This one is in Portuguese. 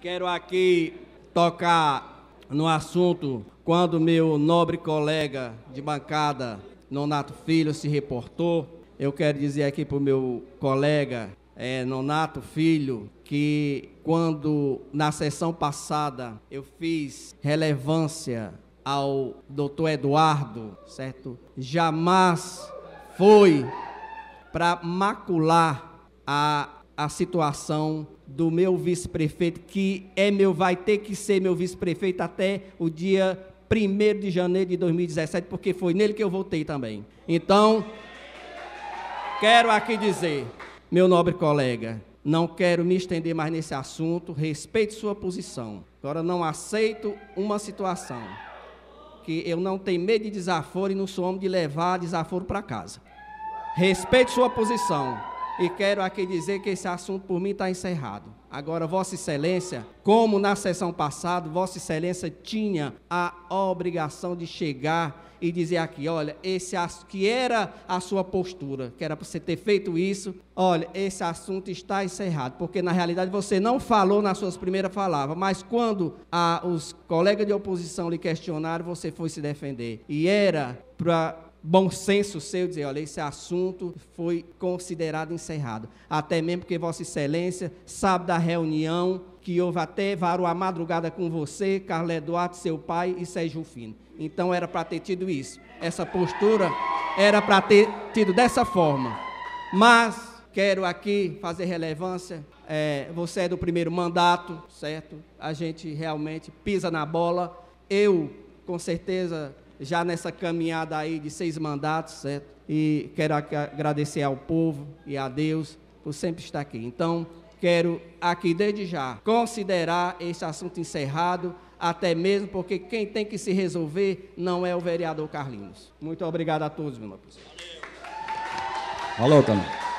Quero aqui tocar no assunto quando meu nobre colega de bancada, Nonato Filho, se reportou. Eu quero dizer aqui para o meu colega é, Nonato Filho que quando na sessão passada eu fiz relevância ao doutor Eduardo, certo? Jamais foi para macular a a situação do meu vice-prefeito, que é meu, vai ter que ser meu vice-prefeito até o dia 1 de janeiro de 2017, porque foi nele que eu votei também. Então, quero aqui dizer, meu nobre colega, não quero me estender mais nesse assunto, respeito sua posição. Agora, não aceito uma situação que eu não tenho medo de desaforo e não sou homem de levar desaforo para casa. Respeito sua posição. E quero aqui dizer que esse assunto por mim está encerrado. Agora, Vossa Excelência, como na sessão passada, Vossa Excelência tinha a obrigação de chegar e dizer aqui, olha, esse que era a sua postura, que era para você ter feito isso, olha, esse assunto está encerrado, porque na realidade você não falou nas suas primeiras palavras, mas quando a, os colegas de oposição lhe questionaram, você foi se defender. E era para bom senso seu dizer, olha, esse assunto foi considerado encerrado. Até mesmo porque Vossa Excelência sabe da reunião que houve até varou a madrugada com você, Carlos Eduardo, seu pai e Sérgio Fino. Então era para ter tido isso. Essa postura era para ter tido dessa forma. Mas quero aqui fazer relevância. É, você é do primeiro mandato, certo? A gente realmente pisa na bola. Eu, com certeza, já nessa caminhada aí de seis mandatos, certo? E quero agradecer ao povo e a Deus por sempre estar aqui. Então, quero aqui desde já considerar este assunto encerrado, até mesmo porque quem tem que se resolver não é o vereador Carlinhos. Muito obrigado a todos, meu professor. Valeu, também.